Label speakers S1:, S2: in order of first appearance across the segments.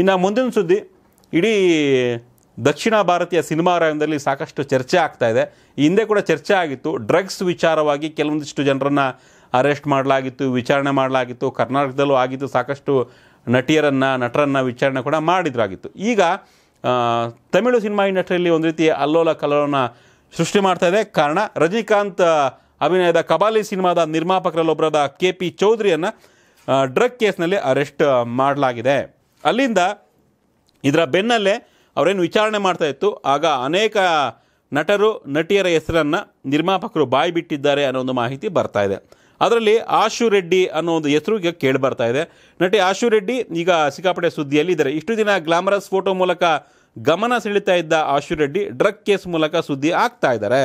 S1: ಇನ್ನು ಮುಂದಿನ ಸುದ್ದಿ ಇಡೀ ದಕ್ಷಿಣ ಭಾರತೀಯ ಸಿನಿಮಾ ರಂಗದಲ್ಲಿ ಸಾಕಷ್ಟು ಚರ್ಚೆ ಆಗ್ತಾ ಇದೆ ಹಿಂದೆ ಕೂಡ ಚರ್ಚೆ ಆಗಿತ್ತು ಡ್ರಗ್ಸ್ ವಿಚಾರವಾಗಿ ಕೆಲವೊಂದಿಷ್ಟು ಜನರನ್ನು ಅರೆಸ್ಟ್ ಮಾಡಲಾಗಿತ್ತು ವಿಚಾರಣೆ ಮಾಡಲಾಗಿತ್ತು ಕರ್ನಾಟಕದಲ್ಲೂ ಆಗಿತ್ತು ಸಾಕಷ್ಟು ನಟಿಯರನ್ನು ನಟರನ್ನು ವಿಚಾರಣೆ ಕೂಡ ಮಾಡಿದ್ರಾಗಿತ್ತು ಈಗ ತಮಿಳು ಸಿನಿಮಾ ಇಂಡಸ್ಟ್ರಿಯಲ್ಲಿ ಒಂದು ರೀತಿ ಅಲ್ಲೋಲ ಕಲ್ಲೋಲನ ಸೃಷ್ಟಿ ಮಾಡ್ತಾ ಇದೆ ಕಾರಣ ರಜನಿಕಾಂತ್ ಅಭಿನಯದ ಕಬಾಲಿ ಸಿನಿಮಾದ ನಿರ್ಮಾಪಕರಲ್ಲೊಬ್ಬರಾದ ಕೆ ಪಿ ಚೌಧರಿಯನ್ನು ಡ್ರಗ್ ಕೇಸ್ನಲ್ಲಿ ಅರೆಸ್ಟ್ ಮಾಡಲಾಗಿದೆ ಅಲ್ಲಿಂದ ಇದರ ಬೆನ್ನಲ್ಲೇ ಅವರೇನು ವಿಚಾರಣೆ ಮಾಡ್ತಾ ಇತ್ತು ಆಗ ಅನೇಕ ನಟರು ನಟಿಯರ ಹೆಸರನ್ನು ನಿರ್ಮಾಪಕರು ಬಾಯಿ ಬಿಟ್ಟಿದ್ದಾರೆ ಅನ್ನೋ ಒಂದು ಮಾಹಿತಿ ಬರ್ತಾ ಇದೆ ಅದರಲ್ಲಿ ಆಶು ರೆಡ್ಡಿ ಅನ್ನೋ ಒಂದು ಹೆಸರು ಈಗ ಕೇಳಿ ಬರ್ತಾ ಇದೆ ನಟಿ ಆಶು ರೆಡ್ಡಿ ಈಗ ಸಿಕ್ಕಾಪಟ್ಟೆ ಸುದ್ದಿಯಲ್ಲಿದ್ದಾರೆ ಇಷ್ಟು ದಿನ ಗ್ಲಾಮರಸ್ ಫೋಟೋ ಮೂಲಕ ಗಮನ ಸೆಳೀತಾ ಇದ್ದ ಆಶು ರೆಡ್ಡಿ ಡ್ರಗ್ ಕೇಸ್ ಮೂಲಕ ಸುದ್ದಿ ಆಗ್ತಾ ಇದ್ದಾರೆ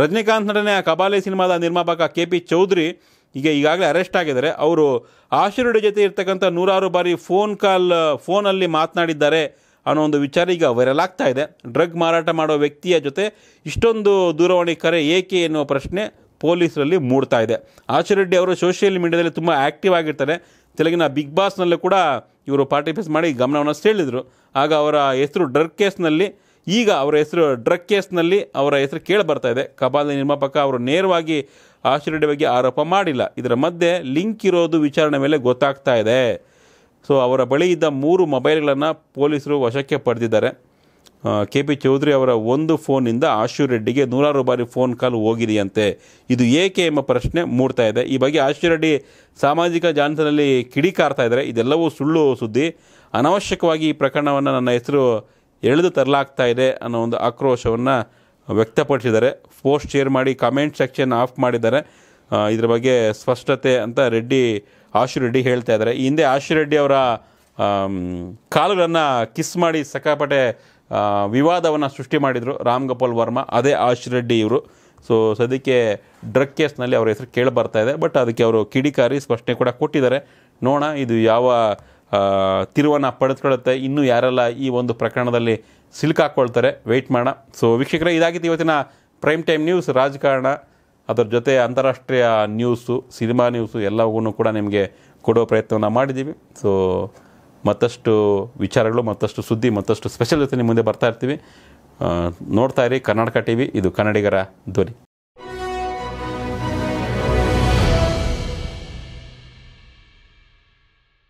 S1: ರಜನಿಕಾಂತ್ ನಟನೆ ಕಬಾಲಿ ಸಿನಿಮಾದ ನಿರ್ಮಾಪಕ ಕೆ ಪಿ ಚೌಧರಿ ಈಗ ಈಗಾಗಲೇ ಅರೆಸ್ಟ್ ಆಗಿದ್ದಾರೆ ಅವರು ಆಶೀರ್ವಾದ ಜೊತೆ ಇರ್ತಕ್ಕಂಥ ನೂರಾರು ಬಾರಿ ಫೋನ್ ಕಾಲ್ ಫೋನಲ್ಲಿ ಮಾತನಾಡಿದ್ದಾರೆ ಅನ್ನೋ ಒಂದು ವಿಚಾರ ಈಗ ವೈರಲ್ ಆಗ್ತಾ ಇದೆ ಡ್ರಗ್ ಮಾರಾಟ ಮಾಡೋ ವ್ಯಕ್ತಿಯ ಜೊತೆ ಇಷ್ಟೊಂದು ದೂರವಾಣಿ ಕರೆ ಏಕೆ ಎನ್ನುವ ಪ್ರಶ್ನೆ ಪೊಲೀಸರಲ್ಲಿ ಮೂಡ್ತಾ ಇದೆ ಆಶೀರ್ ಅವರು ಸೋಷಿಯಲ್ ಮೀಡಿಯಾದಲ್ಲಿ ತುಂಬ ಆ್ಯಕ್ಟಿವ್ ಆಗಿರ್ತಾರೆ ತೆಲುಗಿನ ಬಿಗ್ ಬಾಸ್ನಲ್ಲೂ ಕೂಡ ಇವರು ಪಾರ್ಟಿಸಿಪೇಟ್ ಮಾಡಿ ಗಮನವನ್ನು ಸೆಳೆದರು ಆಗ ಅವರ ಹೆಸರು ಡ್ರಗ್ ಕೇಸ್ನಲ್ಲಿ ಈಗ ಅವರ ಹೆಸರು ಡ್ರಗ್ ಕೇಸ್ನಲ್ಲಿ ಅವರ ಹೆಸರು ಕೇಳಿ ಬರ್ತಾ ಇದೆ ಕಬಾಲಿ ನಿರ್ಮಾಪಕ ಅವರು ನೇರವಾಗಿ ಆಶ್ರಯ ಬಗ್ಗೆ ಆರೋಪ ಮಾಡಿಲ್ಲ ಇದರ ಮಧ್ಯೆ ಲಿಂಕ್ ಇರೋದು ವಿಚಾರಣೆ ಮೇಲೆ ಗೊತ್ತಾಗ್ತಾ ಇದೆ ಸೊ ಅವರ ಬಳಿ ಇದ್ದ ಮೂರು ಮೊಬೈಲ್ಗಳನ್ನು ಪೊಲೀಸರು ವಶಕ್ಕೆ ಪಡೆದಿದ್ದಾರೆ ಕೆ ಪಿ ಚೌಧರಿ ಅವರ ಒಂದು ಫೋನಿಂದ ಆಶು ರೆಡ್ಡಿಗೆ ನೂರಾರು ಬಾರಿ ಫೋನ್ ಕಾಲ್ ಹೋಗಿದೆಯಂತೆ ಇದು ಏಕೆ ಎಂಬ ಪ್ರಶ್ನೆ ಮೂಡ್ತಾ ಇದೆ ಈ ಬಗ್ಗೆ ಆಶು ರೆಡ್ಡಿ ಸಾಮಾಜಿಕ ಜಾಲತಾಣದಲ್ಲಿ ಕಿಡಿಕಾರ್ತಾ ಇದ್ದಾರೆ ಇದೆಲ್ಲವೂ ಸುಳ್ಳು ಸುದ್ದಿ ಅನವಶ್ಯಕವಾಗಿ ಈ ಪ್ರಕರಣವನ್ನು ನನ್ನ ಹೆಸರು ಎಳೆದು ತರಲಾಗ್ತಾ ಇದೆ ಅನ್ನೋ ಒಂದು ಆಕ್ರೋಶವನ್ನು ವ್ಯಕ್ತಪಡಿಸಿದ್ದಾರೆ ಪೋಸ್ಟ್ ಶೇರ್ ಮಾಡಿ ಕಮೆಂಟ್ ಸೆಕ್ಷನ್ ಆಫ್ ಮಾಡಿದ್ದಾರೆ ಇದ್ರ ಬಗ್ಗೆ ಸ್ಪಷ್ಟತೆ ಅಂತ ರೆಡ್ಡಿ ಆಶು ರೆಡ್ಡಿ ಹೇಳ್ತಾ ಇದ್ದಾರೆ ಈ ಹಿಂದೆ ಆಶು ರೆಡ್ಡಿ ಅವರ ಕಾಲುಗಳನ್ನು ಕಿಸ್ ಮಾಡಿ ಸಕಾಪಟೆ ವಿವಾದವನ್ನು ಸೃಷ್ಟಿ ಮಾಡಿದರು ರಾಮ್ ಗೋಪಾಲ್ ವರ್ಮಾ ಅದೇ ಆಶು ರೆಡ್ಡಿ ಇವರು ಸೊ ಸದ್ಯಕ್ಕೆ ಡ್ರಗ್ ಕೇಸ್ನಲ್ಲಿ ಅವರ ಹೆಸರು ಕೇಳಿ ಬರ್ತಾ ಇದೆ ಬಟ್ ಅದಕ್ಕೆ ಅವರು ಕಿಡಿಕಾರಿ ಸ್ಪಷ್ಟನೆ ಕೂಡ ಕೊಟ್ಟಿದ್ದಾರೆ ನೋಡೋಣ ಇದು ಯಾವ ತಿರುವನ್ನು ಪಡೆದುಕೊಳ್ಳುತ್ತೆ ಇನ್ನೂ ಯಾರೆಲ್ಲ ಈ ಒಂದು ಪ್ರಕರಣದಲ್ಲಿ ಸಿಲುಕಾಕೊಳ್ತಾರೆ ವೆಯ್ಟ್ ಮಾಡೋಣ ಸೊ ವೀಕ್ಷಕರೇ ಇದಾಗಿತ್ತು ಇವತ್ತಿನ ಪ್ರೈಮ್ ಟೈಮ್ ನ್ಯೂಸ್ ರಾಜಕಾರಣ ಅದರ ಜೊತೆ ಅಂತಾರಾಷ್ಟ್ರೀಯ ನ್ಯೂಸು ಸಿನಿಮಾ ನ್ಯೂಸು ಎಲ್ಲವೂ ಕೂಡ ನಿಮಗೆ ಕೊಡೋ ಪ್ರಯತ್ನವನ್ನು ಮಾಡಿದ್ದೀವಿ ಸೊ ಮತ್ತಷ್ಟು ವಿಚಾರಗಳು ಮತ್ತಷ್ಟು ಸುದ್ದಿ ಮತ್ತಷ್ಟು ಸ್ಪೆಷಲ್ ಜೊತೆ ನಿಮ್ಮ ಮುಂದೆ ಬರ್ತಾ ಇರ್ತೀವಿ ನೋಡ್ತಾ ಇರಿ ಕರ್ನಾಟಕ ಟಿ ವಿ ಇದು ಕನ್ನಡಿಗರ ಧ್ವನಿ